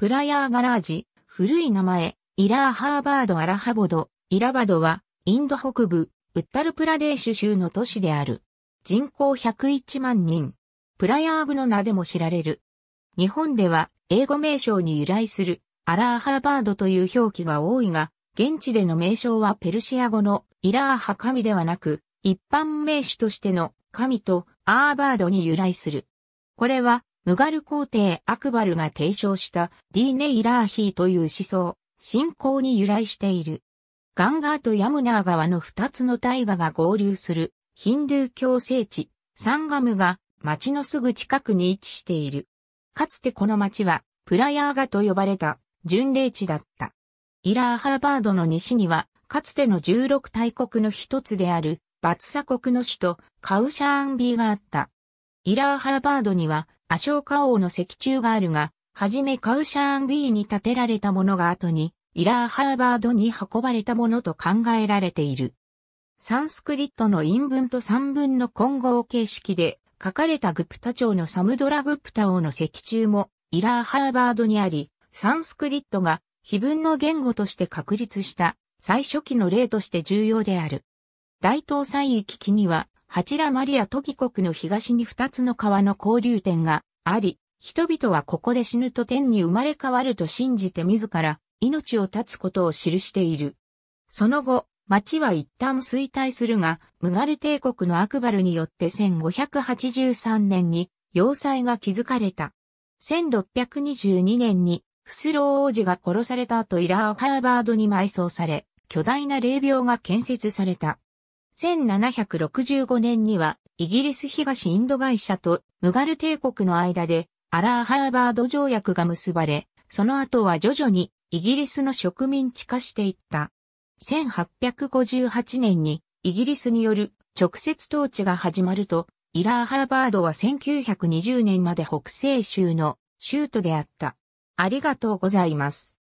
プラヤーガラージ、古い名前、イラーハーバード・アラハボド、イラバドは、インド北部、ウッタルプラデーシュ州の都市である。人口101万人。プラヤーグの名でも知られる。日本では、英語名称に由来する、アラーハーバードという表記が多いが、現地での名称はペルシア語のイラーハ神ではなく、一般名詞としての神とアーバードに由来する。これはムガル皇帝アクバルが提唱したディーネイラーヒーという思想、信仰に由来している。ガンガーとヤムナー川の二つの大河が合流するヒンドゥー教聖地、サンガムが町のすぐ近くに位置している。かつてこの町はプラヤーガと呼ばれた巡礼地だった。イラーハーバードの西には、かつての16大国の一つであるバツサ国の首都カウシャーンビーがあった。イラーハーバードにはアショーカ王の石柱があるが、はじめカウシャーン B に建てられたものが後に、イラーハーバードに運ばれたものと考えられている。サンスクリットの陰文と三文の混合形式で書かれたグプタ朝のサムドラグプタ王の石柱もイラーハーバードにあり、サンスクリットが非文の言語として確立した最初期の例として重要である。大東西域記にはハチラマリアト議国の東に二つの川の交流点があり、人々はここで死ぬと天に生まれ変わると信じて自ら命を絶つことを記している。その後、町は一旦衰退するが、ムガル帝国のアクバルによって1583年に要塞が築かれた。1622年にフスロー王子が殺された後イラーハーバードに埋葬され、巨大な霊廟が建設された。1765年には、イギリス東インド会社とムガル帝国の間で、アラーハーバード条約が結ばれ、その後は徐々にイギリスの植民地化していった。1858年にイギリスによる直接統治が始まると、イラーハーバードは1920年まで北西州の州都であった。ありがとうございます。